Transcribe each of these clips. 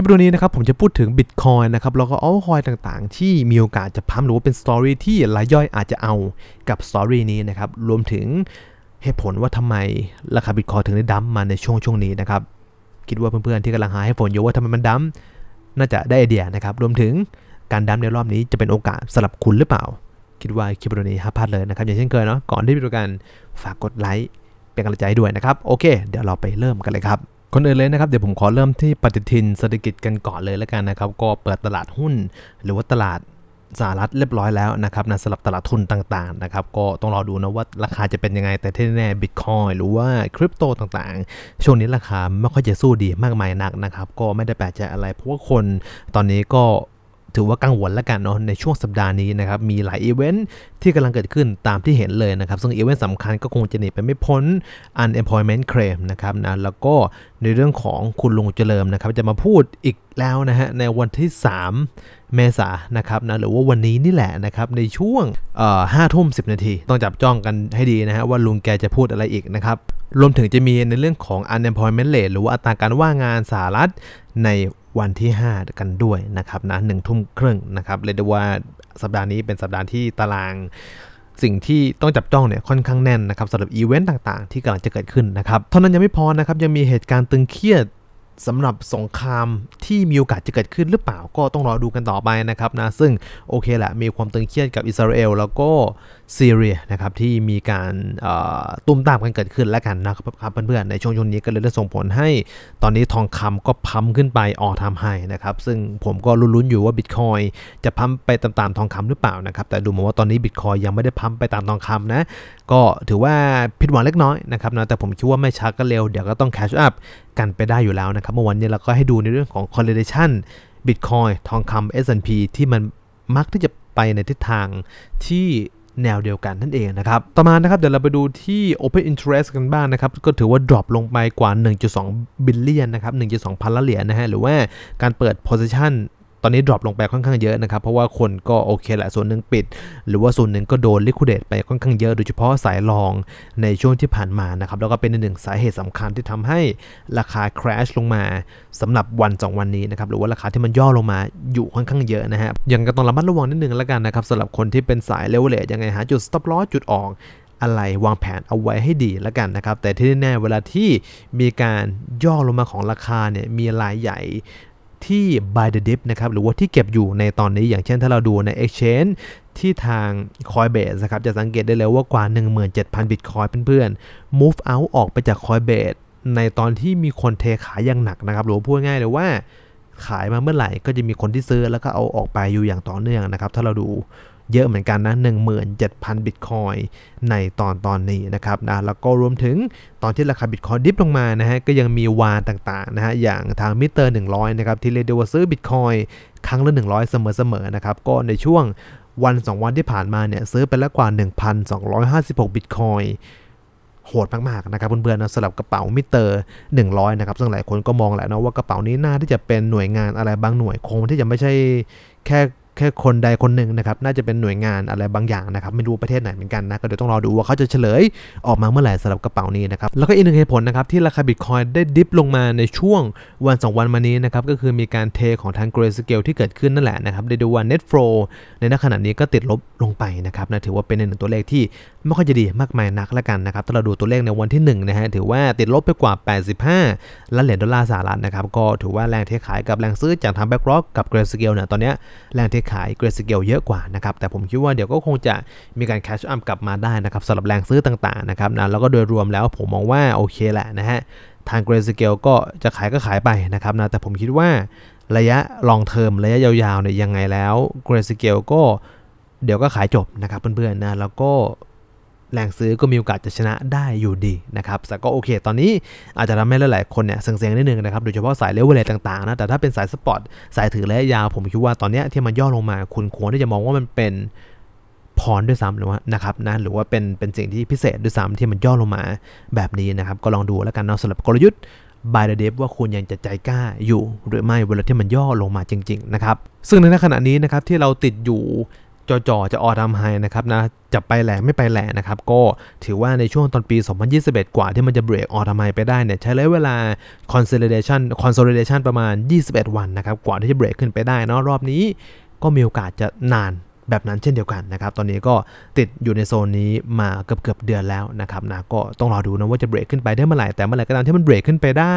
คลิปวิดีโอนี้นะครับผมจะพูดถึง Bitcoin นะครับแล้วก็อัลคอยต่างๆ ที่มีโอกาสจะพัมหรือว่าเป็นสตอรี่ที่รายย่อยอาจจะเอากับสตอรี่นี้นะครับรวมถึงเหตุผลว่าทำไมราคาบิตคอยถึงได้ดั้มมาในช่วงช่วงนี้นะครับคิดว่าเพื่อนๆที่กำลังหาให้ผลอยู่ว่าทำไมมันดั้มน่าจะได้ไอเดียนะครับรวมถึงการดั้มในรอบนี้จะเป็นโอกาสสำหรับคุณหรือเปล่า คิดว่าคลิปวิดีโอนี้ห้ามพลาดเลยนะครับอย่างเช่นเคยเนาะก่อนที่จะดูกันฝากกดไลค์เป็นกำลังใจด้วยนะครับโอเคเดี๋ยวเราไปเริ่มกันเลยครับคนอื่นเลยนะครับเดี๋ยวผมขอเริ่มที่ปฏิทินเศรษฐกิจกันก่อนเลยแล้วกันนะครับก็เปิดตลาดหุ้น หรือว่าตลาดสหรัฐเรียบร้อยแล้วนะครับนะสำหรับตลาดทุนต่างๆนะครับก็ต้องรอดูนะว่าราคาจะเป็นยังไง แต่ที่แน่บิตคอยหรือว่าคริปโตต่างๆช่วงนี้ราคาไม่ค่อยจะสู้ดีมากมายนักนะครับ ก็ไม่ได้แปลกใจอะไรเพราะว่าคนตอนนี้ก็ถือว่ากังวลแล้วกันเนาะในช่วงสัปดาห์นี้นะครับมีหลายอีเวนท์ที่กำลังเกิดขึ้นตามที่เห็นเลยนะครับซึ่งอีเวนท์สำคัญก็คงจะหนีไปไม่พ้น unemployment claim นะครับนะแล้วก็ในเรื่องของคุณลุงเจริญนะครับจะมาพูดอีกแล้วนะฮะในวันที่ 3 เมษานนะครับนะหรือว่าวันนี้นี่แหละนะครับในช่วงห้าทุ่มสินาที ต้องจับจ้องกันให้ดีนะฮะว่าลุงแกจะพูดอะไรอีกนะครับรวมถึงจะมีในเรื่องของ unemployment rate หรือว่าอัตราการว่างงานสหรัฐในวันที่ 5 กันด้วยนะครับนะหนึ่งทุ่มครึ่งนะครับ เลยได้ว่าสัปดาห์นี้เป็นสัปดาห์ที่ตารางสิ่งที่ต้องจับจ้องเนี่ยค่อนข้างแน่นนะครับสำหรับอีเวนต์ต่าง ๆ ที่กำลังจะเกิดขึ้นนะครับ เท่านั้นยังไม่พอนะครับ ยังมีเหตุการณ์ตึงเครียดสำหรับสงครามที่มีโอกาสจะเกิดขึ้นหรือเปล่าก็ต้องรอดูกันต่อไปนะครับนะ ซึ่งโอเคแหละมีความตึงเครียดกับอิสราเอลแล้วก็ซีเรียนะครับที่มีการตุ้มตามกันเกิดขึ้นแล้วกันนะครับเพื่อนๆในช่วงช่วงนี้ก็เลยได้ส่งผลให้ ตอนนี้ทองคำก็พัมขึ้นไปออทำให้นะครับ ซึ่งผมก็ลุ้นๆ อยู่ว่าบิตคอยจะพัมไปตามๆ ทองคำหรือเปล่านะครับแต่ดูเหมือนว่าตอนนี้บิตคอยยังไม่ได้พัมไปตามทองคำนะ ก็ถือว่าผิดหวังเล็กน้อยนะครับนะแต่ผมคิดว่าไม่ช้าก็เร็วเดี๋ยวก็ต้องแคชอัพกันไปได้อยู่แล้วนะครับเมื่อวันนี้เราก็ให้ดูในเรื่องของ correlation Bitcoin ทองคำ S&P ที่มันมักที่จะไปในทิศทางที่แนวเดียวกันนั่นเองนะครับต่อมานะครับ เดี๋ยวเราไปดูที่ Open Interest กันบ้างนะครับ ก็ถือว่าดรอปลงไปกว่า 1.2 บิลเลียนนะครับ 1.2 พันล้านเหรียญนะฮะหรือว่าการเปิด position ตอนนี้ดรอปลงไปค่อนข้างเยอะนะครับ เพราะว่าคนก็โอเคแหละส่วนหนึ่งปิด หรือว่าส่วนหนึ่งก็โดนลิคดเดตไปค่อนข้างเยอะโดยเฉพาะสายรองในช่วงที่ผ่านมานะครับแล้วก็เป็นหนึ่งสาเหตุสำคัญที่ทำให้ราคาคราชลงมาสำหรับวัน2 วันนี้นะครับหรือว่าราคาที่มันย่อลงมาอยู่ค่อนข้างเยอะนะฮะยังก็ต้องระมัดระวังนิดนึงแล้วกันนะครับสำหรับคนที่เป็นสายเลเวลเลยังไงหาจุดสต็อปลอสจุดออกอะไรวางแผนเอาไว้ให้ดีแล้วกันนะครับแต่ที่แน่ๆเวลาที่มีการย่อลงมาของราคาเนี่ยมีรายใหญ่ที่ buy the dip นะครับ หรือว่าที่เก็บอยู่ในตอนนี้อย่างเช่นถ้าเราดูใน exchange ที่ทาง Coinbase นะครับ จะสังเกตได้เลยว่ากว่า 17,000 Bitcoin เพื่อน ๆ move out ออกไปจาก Coinbase ในตอนที่มีคนเทขายอย่างหนักนะครับ หรือพูดง่ายเลยว่า ขายมาเมื่อไหร่ ก็จะมีคนที่ซื้อแล้วก็เอาออกไปอยู่อย่างต่อเนื่องนะครับ ถ้าเราดูเยอะ เหมือนกันนะ17,000บิตคอยในตอนตอนนี้นะครับนะแล้วก็รวมถึงตอนที่ราคาบิตคอยดิฟลงมานะฮะ ก็ยังมีวานต่างๆนะฮะอย่างทาง มิเตอร์ 100นะครับที่เรียกได้ว่าซื้อบิตคอยครั้งละ100 เสมอๆนะครับ ก็ในช่วงวัน 2 วันที่ผ่านมาเนี่ย ซื้อไปแล้วกว่า 1,256บิตคอยโหดมากๆนะครับเพื่อนๆนะสำหรับกระเป๋ามิเตอร์ 100นะครับซึ่งหลายคนก็มองแหละนะว่ากระเป๋านี้น่าที่จะเป็นหน่วยงานอะไรบางหน่วยคงที่จะไม่ใช่แค่แค่คนใดคนหนึ่งนะครับน่าจะเป็นหน่วยงานอะไรบางอย่างนะครับไม่รู้ประเทศไหนเหมือนกันนะก็เดี๋ยวต้องรอดูว่าเขาจะเฉลยออกมาเมื่อไหร่สำหรับกระเป๋านี้นะครับแล้วก็อีกหนึ่งเหตุผลนะครับที่ราคาบิตคอยได้ดิฟลงมาในช่วงวัน 2 วันมานี้นะครับก็คือมีการเทของทางเกรสเกลที่เกิดขึ้นนั่นแหละนะครับได้ดูว่าเน็ตฟ o ์ในขณะนี้ก็ติดลบลงไปนะครับนะถือว่าเป็นหนึ่งตัวเลขที่ไม่ค่อยจะดีมากมายนักละกันนะครับ ถ้าเราดูตัวเลขในวันที่1นะฮะ ถือว่าติดลบไปกว่า 85ล้านเหรียญดอลลาร์สหรัฐนะครับ ก็ถือว่าแรงเทขายกับแรงซื้อจากทางแบ็กร็อกกับเกรสเกลเนี่ย ตอนนี้แรงเทขายเกรสเกลเยอะกว่านะครับ แต่ผมคิดว่าเดี๋ยวก็คงจะมีการแคชอัพกลับมาได้นะครับสำหรับแรงซื้อต่าง ๆ นะครับนะแล้วก็โดยรวมแล้วผมมองว่าโอเคแหละนะฮะ ทางเกรสเกลก็จะขายก็ขายไปนะครับนะแต่ผมคิดว่า ระยะลองเทอมระยะยาวๆเนี่ยยังไงแล้วเกรสเกลก็เดี๋ยวก็ขายจบนะครับเพื่อนๆนะ แล้วก็แรงซื้อก็มีโอกาสจะชนะได้อยู่ดีนะครับแต่ก็โอเค ตอนนี้อาจจะทำให้หลาย ๆ คนเนี่ยเสียงๆนิดนึงนะครับ โดยเฉพาะสายเลเวลต่าง ๆ นะ แต่ถ้าเป็นสายสปอร์ต สายถือระยะยาว ผมคิดว่าตอนนี้ที่มันย่อลงมา คุณควรที่จะมองว่ามันเป็นพรด้วยซ้ำหรือว่านะครับนะ หรือว่าเป็น เป็นสิ่งที่พิเศษด้วยซ้ำที่มันย่อลงมาแบบนี้นะครับ ก็ลองดูแล้วกันเนาะสำหรับกลยุทธ์บายเดเดฟว่าคุณยังจะใจกล้าอยู่ หรือไม่เวลาที่มันย่อลงมาจริง ๆ นะครับ ซึ่งในขณะนี้นะครับที่เราติดอยู่จจอจะออดามไฮนะครับนะจะไปแหล่ไม่ไปแหล่นะครับ ก็ถือว่าในช่วงตอนปี 2021 กว่าที่มันจะเบรกออทมไฮไปได้เนี่ย ใช้ระยะเวลา consolidation consolidation ประมาณ 21 วันนะครับ กว่าที่จะเบรกขึ้นไปได้เนาะรอบนี้ก็มีโอกาสจะนานแบบนั้นเช่นเดียวกันนะครับ ตอนนี้ก็ติดอยู่ในโซนนี้มาเกือบเกือบเดือนแล้วนะครับนะก็ต้องรอดูนะว่าจะเบรกขึ้นไปได้เมื่อไหร่ แต่เมื่อไหร่ก็ตามที่มันเบรกขึ้นไปได้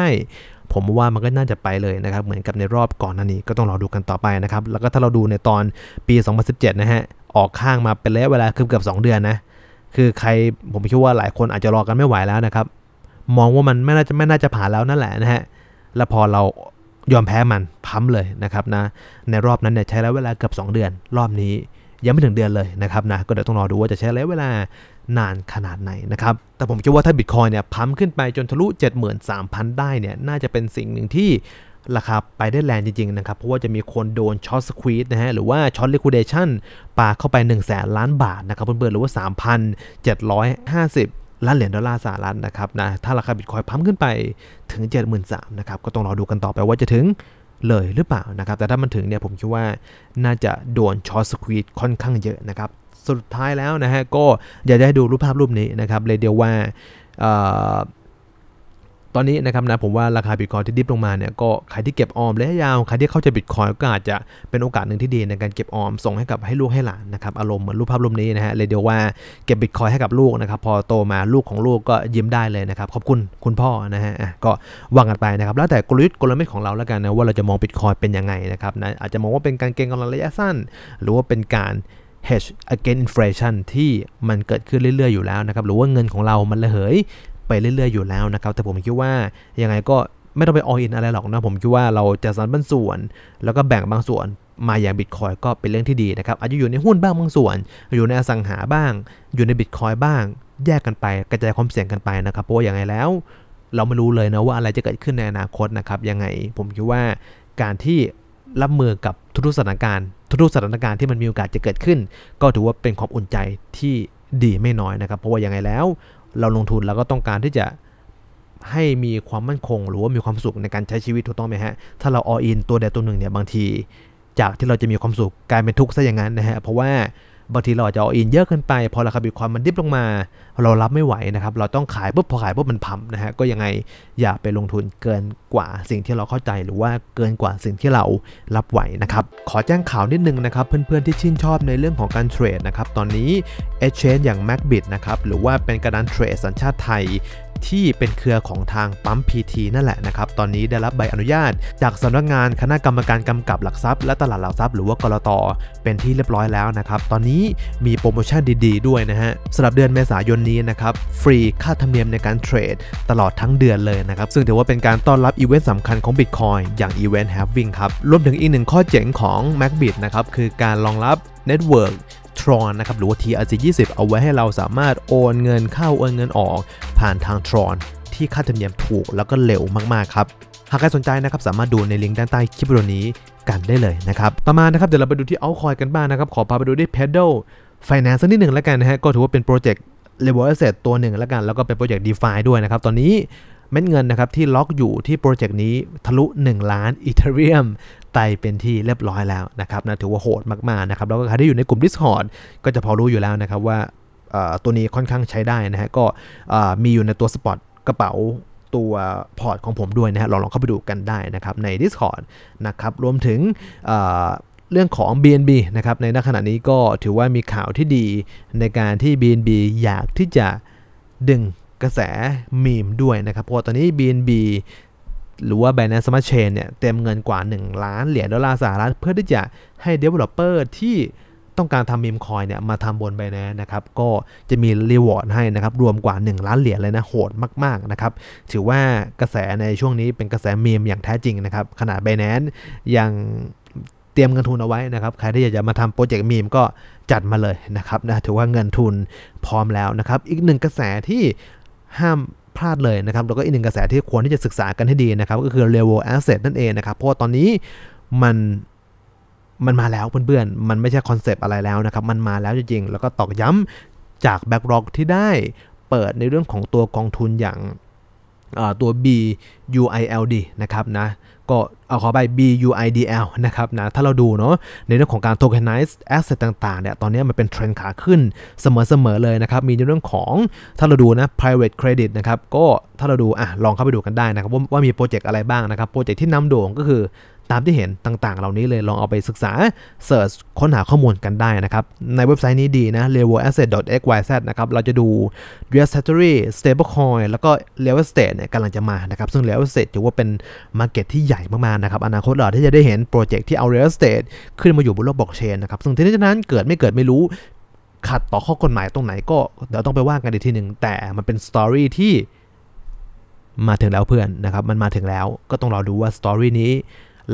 ผมว่ามันก็น่าจะไปเลยนะครับเหมือนกับในรอบก่อนหน้านี้ก็ต้องรอดูกันต่อไปนะครับแล้วก็ถ้าเราดูในตอนปี 2017นะฮะออกข้างมาเป็นระยะเวลาเกือบเกือบสเดือนนะคือใครผมคิดว่าหลายคนอาจจะรอกันไม่ไหวแล้วนะครับมองว่ามันไม่น่าจะไม่น่าจะผ่านแล้วนั่นแหละนะฮะแล้วพอเรายอมแพ้มันพั้มเลยนะครับนะในรอบนั้นเนี่ยใช้แล้วเวลาเกือบ2 เดือน รอบนี้ยังไม่ถึงเดือนเลยนะครับนะก็เดี๋ยวต้องรอดูว่าจะใช้ระยะเวลานานขนาดไหนนะครับ แต่ผมคิดว่าถ้าบิตคอยเนี่ยพัมขึ้นไปจนทะลุ 73,000 ได้เนี่ย น่าจะเป็นสิ่งหนึ่งที่ราคาไปได้แรงจริงๆนะครับ เพราะว่าจะมีคนโดนช็อตสควีดนะฮะหรือว่าช็อตลิคูเดชันปาเข้าไป1นึ่งแสนล้านบาทนะครับเพื่อนๆหรือว่า3,750ล้านเหรียญดอลลาร์สหรัฐนะครับนะถ้าราคาบิตคอยพัมขึ้นไปถึง73,000นะครับก็ต้องรอดูกันต่อไปว่าจะถึงเลยหรือเปล่านะครับ แต่ถ้ามันถึงเนี่ยผมคิดว่าน่าจะโดนช็อตสควีดค่อนข้างเยอะนะครับ สุดท้ายแล้วนะฮะก็อยากจะให้ดูรูปภาพรูปนี้นะครับ เลยเดียวว่าตอนนี้นะครับนะ ผมว่าราคาบิตคอยที่ดิฟลงมาเนี่ยก็ใครที่เก็บออมระยะยาวใครที่เข้าใจบิตคอยก็อาจจะเป็นโอกาสหนึ่งที่ดีในการเก็บออมส่งให้กับให้ลูกให้หลานนะครับอารมณ์เหมือนรูปภาพรูปนี้นะฮะเลยเดียวว่าเก็บบิตคอยให้กับลูกนะครับพอโตมาลูกของลูกก็ยิ้มได้เลยนะครับขอบคุณคุณพ่อนะฮะก็วางกันไปนะครับแล้วแต่กลยุทธ์กลเม็ดของเราแล้วกันนะว่าเราจะมองบิตคอยเป็นยังไงนะครับนะอาจจะมองว่าเป็นการเก็งกำไรระยะสั้นหรือว่าเป็นการ hedge against inflation ที่มันเกิดขึ้นเรื่อยๆอยู่แล้วนะครับหรือว่าเงินของเรามันระเหยไปเรื่อยๆอยู่แล้วนะครับแต่ผมคิดว่ายังไงก็ไม่ต้องไปออินอะไรหรอกนะผมคิดว่าเราจะสันบางส่วน แล้วก็แบ่งบางส่วนมาอย่างบิตคอยก็เป็นเรื่องที่ดีนะครับอาจจะอยู่ในหุ้นบ้างบางส่วนอยู่ในอสังหาบ้างอยู่ในบิตคอยบ้าง แยกกันไปกระจายความเสี่ยงกันไปนะครับเพราะว่าอย่างไงแล้ว เราไม่รู้เลยนะว่าอะไรจะเกิดขึ้นในอนาคตนะครับยังไงผมคิดว่าการที่รับมือกับทุกสถานการณ์ทุกสถานการณ์ที่มันมีโอกาสจะเกิดขึ้น ก็ถือว่าเป็นความอุ่นใจที่ดีไม่น้อยนะครับเพราะว่ายังไงแล้วเราลงทุนเราก็ต้องการที่จะให้มีความมั่นคงหรือว่ามีความสุขในการใช้ชีวิตถูกต้องไหมฮะ ถ้าเราออินตัวใดตัวหนึ่งเนี่ย บางทีจากที่เราจะมีความสุขกลายเป็นทุกข์ซะอย่างนั้นนะฮะ เพราะว่าบางทีเราอาจจะเอาอินเยอะเกินไป พอราคาบิตคอยมันดิบลงมา เรารับไม่ไหวนะครับเราต้องขายปุ๊บพอขายปุ๊บมันพัมนะฮะก็ยังไงอย่าไปลงทุนเกินกว่าสิ่งที่เราเข้าใจหรือว่าเกินกว่าสิ่งที่เรารับไหวนะครับขอแจ้งข่าวนิดนึงนะครับเพื่อนๆที่ชื่นชอบในเรื่องของการเทรดนะครับตอนนี้เอชเชนอย่าง m a c b i t นะครับหรือว่าเป็นกระดานเทรดสัญชาติไทยที่เป็นเครือของทางปั๊มพีทีนั่นแหละนะครับ ตอนนี้ได้รับใบอนุญาต จากสำนักงานคณะกรรมการกำกับหลักทรัพย์ และตลาดหลักทรัพย์หรือว่ากรตเป็นที่เรียบร้อยแล้วนะครับ ตอนนี้มีโปรโมชั่นดี ๆ ด้วยนะฮะสำหรับเดือนเมษายนนี้นะครับฟรีค่าธรรมเนียมในการเทรดตลอดทั้งเดือนเลยนะครับ ซึ่งถือว่าเป็นการต้อนรับอีเวนต์สำคัญของ Bitcoin อย่าง Event Halving ครับ รวมถึงอีกหนึ่งข้อเจ๋งของ MacBit นะครับคือการรองรับ Network Tron นะครับหรือว่า TRC20 เอาไว้ให้เราสามารถโอนเงินเข้าโอนเงินออกผ่านทางทรอนที่ ค่าธรรมเนียมถูกแล้วก็เร็วมาก ๆ ครับหากใครสนใจ นะครับ สามารถดูในลิงก์ด้านใต้คลิปวิดีโอนี้กันได้เลย นะครับ ต่อมา นะครับ เดี๋ยว เราไปดูที่เอาคอยกันบ้าง นะครับ ขอ พา ไปดูที่ Pedal Finance สักนิดหนึ่งแล้วกัน นะฮะก็ ถือ ว่าเป็น โปรเจกต์ Level Asset ตัวหนึ่งแล้วกันแล้วก็เป็นโปรเจกต์ DeFi ด้วยนะครับตอนนี้เม็ดเงินนะครับที่ล็อกอยู่ที่โปรเจกต์นี้ทะลุ 1ล้านอีเทเรียมไปเป็นที่เรียบร้อยแล้วนะครับนะถือว่าโหดมากๆนะครับแล้วก็ใครที่อยู่ในกลุ่ม Discord ก็จะพอรู้อยู่แล้วนะครับว่าตัวนี้ค่อนข้างใช้ได้นะฮะก็มีอยู่ในตัวสปอตกระเป๋าตัวพอร์ตของผมด้วยนะฮะลองลองเข้าไปดูกันได้นะครับใน Discord นะครับรวมถึงเรื่องของ BNB นะครับ ในขณะนี้ก็ถือว่ามีข่าวที่ดีในการที่ BNB อยากที่จะดึงกระแสมีมด้วยนะครับเพราะตอนนี้ BNB หรือว่า Binance Smart Chain เนี่ย เต็มเงินกว่า 1 ล้านเหรียญดอลลาร์สหรัฐเพื่อที่จะให้ Developer ที่ต้องการทำมีมคอยเนี่ย มาทำบนไบแนนะครับ ก็จะมีรีวอร์ดให้นะครับ รวมกว่า 1 ล้านเหรียญเลยนะ โหดมาก ๆ นะครับ ถือว่ากระแสในช่วงนี้เป็นกระแสมีมอย่างแท้จริงนะครับขนาดไบแนนยังเตรียมเงินทุนเอาไว้นะครับ ใครที่อยากจะมาทำโปรเจกต์มีมก็จัดมาเลยนะครับนะถือว่าเงินทุนพร้อมแล้วนะครับ อีกหนึ่งกระแสที่ห้ามพลาดเลยนะครับแล้วก็อีกหนึ่งกระแสที่ควรที่จะศึกษากันให้ดีนะครับก็คือ real world asset นั่นเองนะครับเพราะว่าตอนนี้มันมันมาแล้วเพื่อนๆ มันไม่ใช่คอนเซปต์อะไรแล้วนะครับ มันมาแล้วจริงๆ แล้วก็ตอกย้ำจากแบ็กร็อกที่ได้เปิดในเรื่องของตัวกองทุนอย่างตัว B U I L D นะครับนะ ก็เอาขอไป B U I D L นะครับนะ ถ้าเราดูเนาะ ในเรื่องของการ tokenize asset ต่างๆ เนี่ย ตอนนี้มันเป็นเทรนขาขึ้นเสมอๆ เลยนะครับ มีในเรื่องของถ้าเราดูนะ private credit นะครับ ก็ถ้าเราดูอ่ะลองเข้าไปดูกันได้นะครับว่าว่ามีโปรเจกต์อะไรบ้างนะครับ โปรเจกต์ที่นำโด่งก็คือตามที่เห็นต่าง ๆ เหล่านี้เลยลองเอาไปศึกษาเสิร์ชค้นหาข้อมูลกันได้นะครับ ในเว็บไซต์นี้ดีนะ r e v l a s s e t x y z นะครับเราจะดู US Treasury Stablecoin แล้วก็ Real Estate เนี่ยกำลังจะมานะครับ ซึ่ง Real Estate ถือว่าเป็นมาร์เก็ตที่ใหญ่มากๆนะครับ อนาคตเราที่จะได้เห็นโปรเจกต์ที่เอา Real Estate ขึ้นมาอยู่บนโลกบล็อกเชนนะครับซึ่งทีนี้ฉะนั้นเกิดไม่เกิดไม่รู้ขัดต่อข้อกฎหมายตรงไหนก็เดี๋ยวต้องไปว่ากันอีกทีหนึ่งแต่มันเป็นสตอรี่ที่มาถึงแล้วเพื่อนนะครับ มันมาถึงแล้วก็ต้องรอดูว่าสตอรี่นี้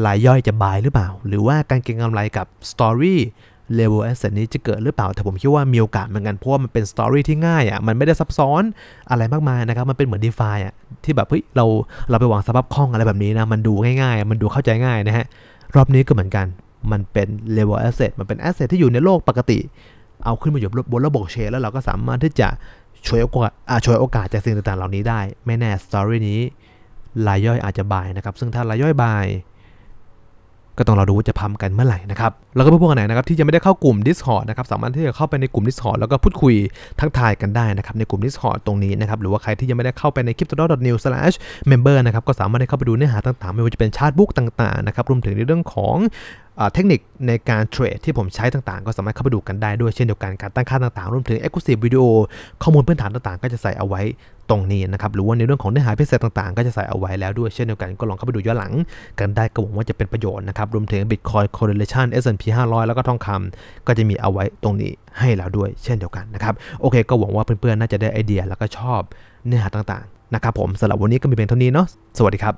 รายย่อยจะบายหรือเปล่า หรือว่าการเก็งกำไรกับส Story ล e v ล l a สเซ t นี้จะเกิดหรือเปล่า แต่ผมคิดว่ามีโอกาสเหมือนกัน เพราะว่ามันเป็นสตอรี่ที่ง่ายอะ่ะ มันไม่ได้ซับซ้อนอะไรมากมายนะครับ มันเป็นเหมือน d e f าอ่ะที่แบบเฮ้ยเราเราไปวางสภาพคล่องอะไรแบบนี้นะ มันดูง่ายๆ มันดูเข้าใจง่ายนะฮะ รอบนี้ก็เหมือนกัน มันเป็นเลเวลแอสเซทมันเป็นอสเซ t ที่อยู่ในโลกปกติ เอาขึ้นมาอยู่บนระบบเชนแล้วเราก็สามารถที่จะช่วยโอกาสช่วยโอกาสจากสิ่งต่างๆ เหล่านี้ได้ไม่แน่สตอรี่นี้รายย่อยอาจจะบายนะครับ ซึ่งถ้ารายย่อยบายก็ต้องเราดูว่าจะพัมกันเมื่อไหร่นะครับแล้วก็เพื่อนไหนนะครับที่ยังไม่ได้เข้ากลุ่ม Discord นะครับสามารถที่จะเข้าไปในกลุ่ม Discord แล้วก็พูดคุยทักทายกันได้นะครับในกลุ่ม Discord ตรงนี้นะครับหรือว่าใครที่ยังไม่ได้เข้าไปใน crypto.new/member นะครับก็สามารถได้เข้าไปดูเนื้อหาต่างๆไม่ว่าจะเป็นชาร์ตบุ๊กต่างๆนะครับรวมถึงในเรื่องของเทคนิคในการเทรดที่ผมใช้ต่างๆ ก็สามารถเข้าไปดูกันได้ด้วยเช่นเดียวกันการตั้งค่าต่างๆ รวมถึงเอ็ซ์คลูซีฟวิดีโอข้อมูลพื้นฐานต่างๆ ก็จะใส่เอาไว้ตรงนี้นะครับหรือว่าในเรื่องของเนื้อหาพิเศษต่างๆ ก็จะใส่เอาไว้แล้วด้วยเช่นเดียวกัน ก็ลองเข้าไปดูย้อนหลังกันได้ก็หวังว่าจะเป็นประโยชน์นะครับรวมถึง Bitcoin Correlation S&P 500แล้วก็ทองคำก็จะมีเอาไว้ตรงนี้ให้แล้วด้วยเช่นเดียวกันนะครับโอเคก็หวังว่าเพื่อนๆน่าจะได้ไอเดียแล้วก็ชอบเนื้อหาต่างๆนะครับผมสำหรับวันนี้ก็มีเพียงเท่านี้เนาะสวัสดีครับ